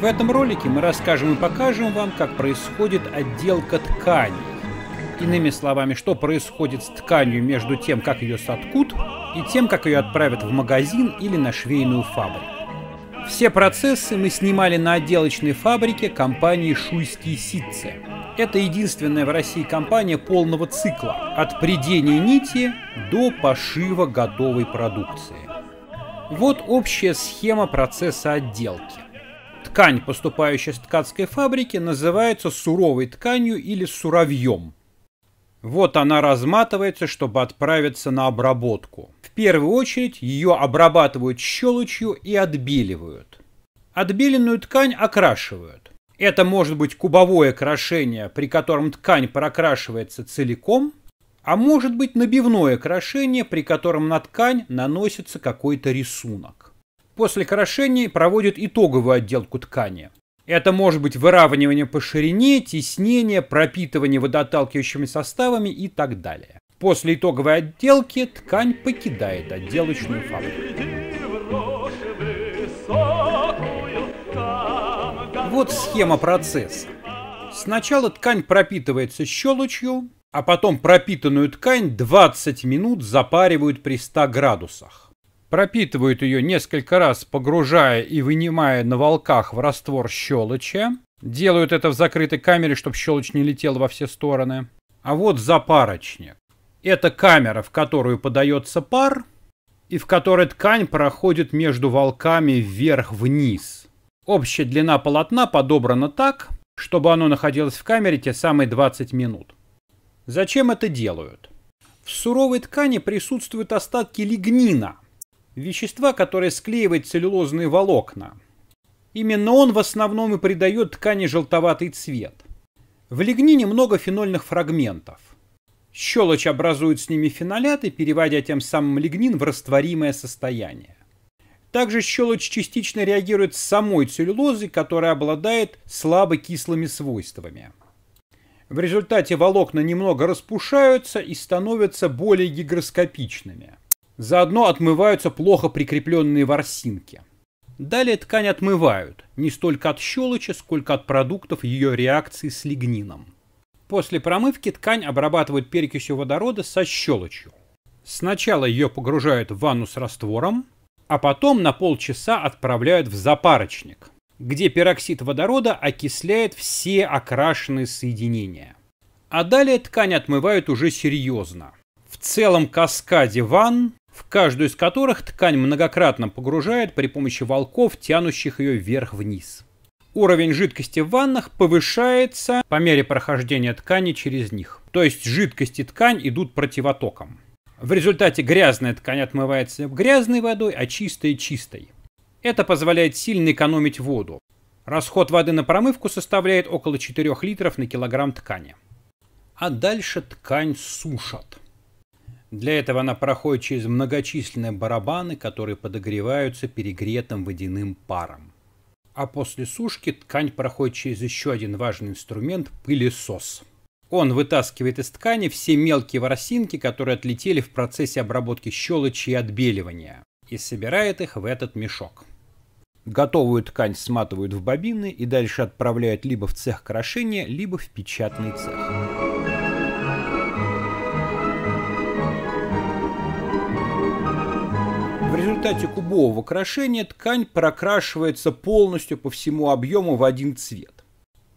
В этом ролике мы расскажем и покажем вам, как происходит отделка ткани. Иными словами, что происходит с тканью между тем, как ее соткут, и тем, как ее отправят в магазин или на швейную фабрику. Все процессы мы снимали на отделочной фабрике компании «Шуйские ситцы». Это единственная в России компания полного цикла – от придения нити до пошива готовой продукции. Вот общая схема процесса отделки. Ткань, поступающая с ткацкой фабрики, называется суровой тканью или суровьем. Вот она разматывается, чтобы отправиться на обработку. В первую очередь ее обрабатывают щелочью и отбеливают. Отбеленную ткань окрашивают. Это может быть кубовое крошение, при котором ткань прокрашивается целиком, а может быть набивное крошение, при котором на ткань наносится какой-то рисунок после крашений проводят итоговую отделку ткани. Это может быть выравнивание по ширине, теснение, пропитывание водоотталкивающими составами и так далее. После итоговой отделки ткань покидает отделочную фабрику. Вот схема процесса. Сначала ткань пропитывается щелочью, а потом пропитанную ткань 20 минут запаривают при 100 градусах пропитывают ее несколько раз, погружая и вынимая на волках в раствор щелочи. Делают это в закрытой камере, чтобы щелочь не летела во все стороны. А вот запарочник. Это камера, в которую подается пар, и в которой ткань проходит между волками вверх-вниз. Общая длина полотна подобрана так, чтобы оно находилось в камере те самые 20 минут. Зачем это делают? В суровой ткани присутствуют остатки лигнина – вещества, которое склеивает целлюлозные волокна. Именно он в основном и придает ткани желтоватый цвет. В лигнине много фенольных фрагментов. Щелочь образует с ними феноляты, переводя тем самым лигнин в растворимое состояние. Также щелочь частично реагирует с самой целлюлозой, которая обладает слабо кислыми свойствами. В результате волокна немного распушаются и становятся более гигроскопичными. Заодно отмываются плохо прикрепленные ворсинки. Далее ткань отмывают, не столько от щелочи, сколько от продуктов ее реакции с лигнином. После промывки ткань обрабатывают перекисью водорода со щелочью. Сначала ее погружают в ванну с раствором, а потом на полчаса отправляют в запарочник, где пероксид водорода окисляет все окрашенные соединения. А далее ткань отмывают уже серьезно. В целом каскаде ванн в каждую из которых ткань многократно погружает при помощи волков, тянущих ее вверх-вниз. Уровень жидкости в ваннах повышается по мере прохождения ткани через них. То есть жидкость и ткань идут противотоком. В результате грязная ткань отмывается грязной водой, а чистая – чистой. Это позволяет сильно экономить воду. Расход воды на промывку составляет около 4 литров на килограмм ткани. А дальше ткань сушат. Для этого она проходит через многочисленные барабаны, которые подогреваются перегретым водяным паром. А после сушки ткань проходит через еще один важный инструмент – пылесос. Он вытаскивает из ткани все мелкие ворсинки, которые отлетели в процессе обработки щелочи и отбеливания, и собирает их в этот мешок. Готовую ткань сматывают в бобины и дальше отправляют либо в цех крошения, либо в печатный цех. результате кубового крошения ткань прокрашивается полностью по всему объему в один цвет.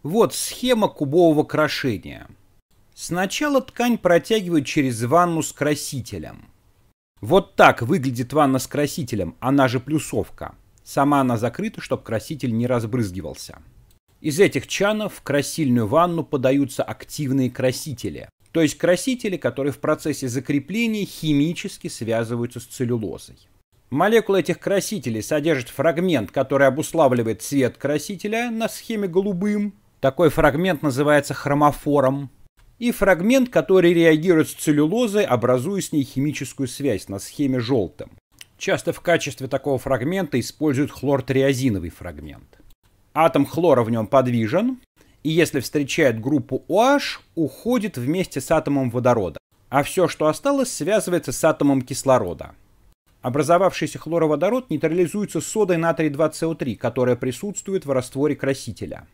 Вот схема кубового крошения. Сначала ткань протягивают через ванну с красителем. Вот так выглядит ванна с красителем, она же плюсовка. Сама она закрыта, чтобы краситель не разбрызгивался. Из этих чанов в красильную ванну подаются активные красители, то есть красители, которые в процессе закрепления химически связываются с целлюлозой. Молекула этих красителей содержит фрагмент, который обуславливает цвет красителя на схеме голубым. Такой фрагмент называется хромофором. И фрагмент, который реагирует с целлюлозой, образуя с ней химическую связь на схеме желтым. Часто в качестве такого фрагмента используют хлортриазиновый фрагмент. Атом хлора в нем подвижен, и если встречает группу OH, уходит вместе с атомом водорода. А все, что осталось, связывается с атомом кислорода – Образовавшийся хлороводород нейтрализуется содой натрий-2СО3, которая присутствует в растворе красителя.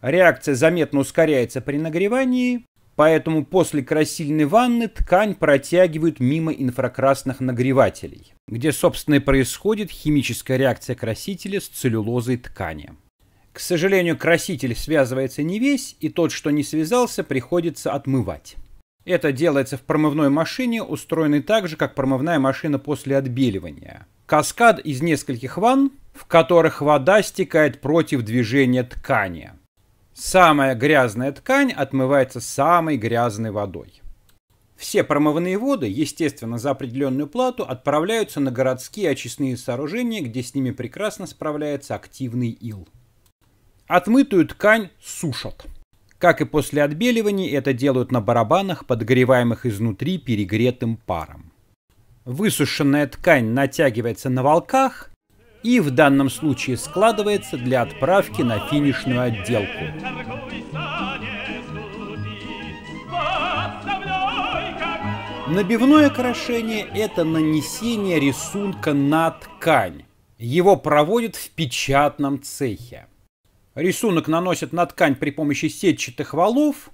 Реакция заметно ускоряется при нагревании, поэтому после красильной ванны ткань протягивают мимо инфракрасных нагревателей, где, собственно, и происходит химическая реакция красителя с целлюлозой ткани. К сожалению, краситель связывается не весь, и тот, что не связался, приходится отмывать. Это делается в промывной машине, устроенной так же, как промывная машина после отбеливания. Каскад из нескольких ванн, в которых вода стекает против движения ткани. Самая грязная ткань отмывается самой грязной водой. Все промывные воды, естественно, за определенную плату отправляются на городские очистные сооружения, где с ними прекрасно справляется активный ил. Отмытую ткань сушат – как и после отбеливания, это делают на барабанах, подогреваемых изнутри перегретым паром. Высушенная ткань натягивается на волках и в данном случае складывается для отправки на финишную отделку. Набивное крашение – это нанесение рисунка на ткань. Его проводят в печатном цехе. Рисунок наносят на ткань при помощи сетчатых валов,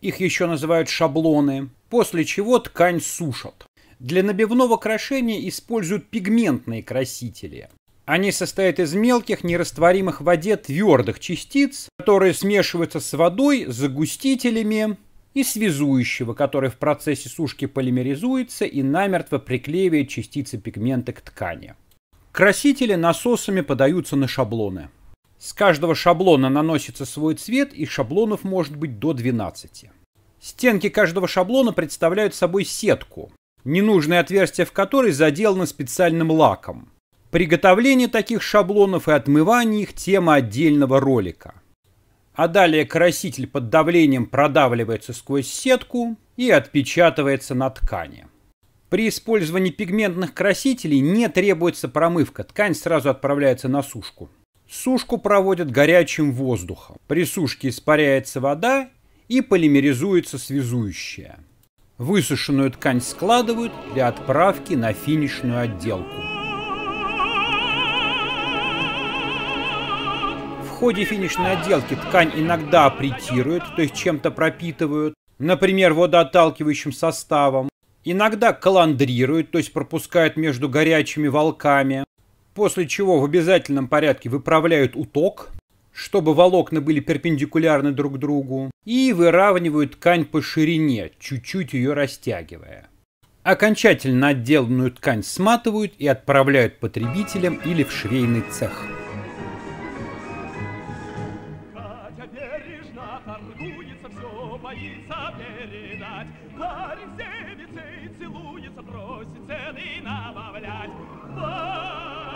их еще называют шаблоны, после чего ткань сушат. Для набивного крашения используют пигментные красители. Они состоят из мелких, нерастворимых в воде твердых частиц, которые смешиваются с водой, загустителями и связующего, который в процессе сушки полимеризуется и намертво приклеивает частицы пигмента к ткани. Красители насосами подаются на шаблоны. С каждого шаблона наносится свой цвет, и шаблонов может быть до 12. Стенки каждого шаблона представляют собой сетку, ненужные отверстия в которой заделаны специальным лаком. Приготовление таких шаблонов и отмывание их – тема отдельного ролика. А далее краситель под давлением продавливается сквозь сетку и отпечатывается на ткани. При использовании пигментных красителей не требуется промывка, ткань сразу отправляется на сушку. Сушку проводят горячим воздухом. При сушке испаряется вода и полимеризуется связующая. Высушенную ткань складывают для отправки на финишную отделку. В ходе финишной отделки ткань иногда притируют, то есть чем-то пропитывают, например, водоотталкивающим составом. Иногда каландрируют, то есть пропускают между горячими волками после чего в обязательном порядке выправляют уток, чтобы волокна были перпендикулярны друг другу, и выравнивают ткань по ширине, чуть-чуть ее растягивая. Окончательно отделанную ткань сматывают и отправляют потребителям или в швейный цех. Парень все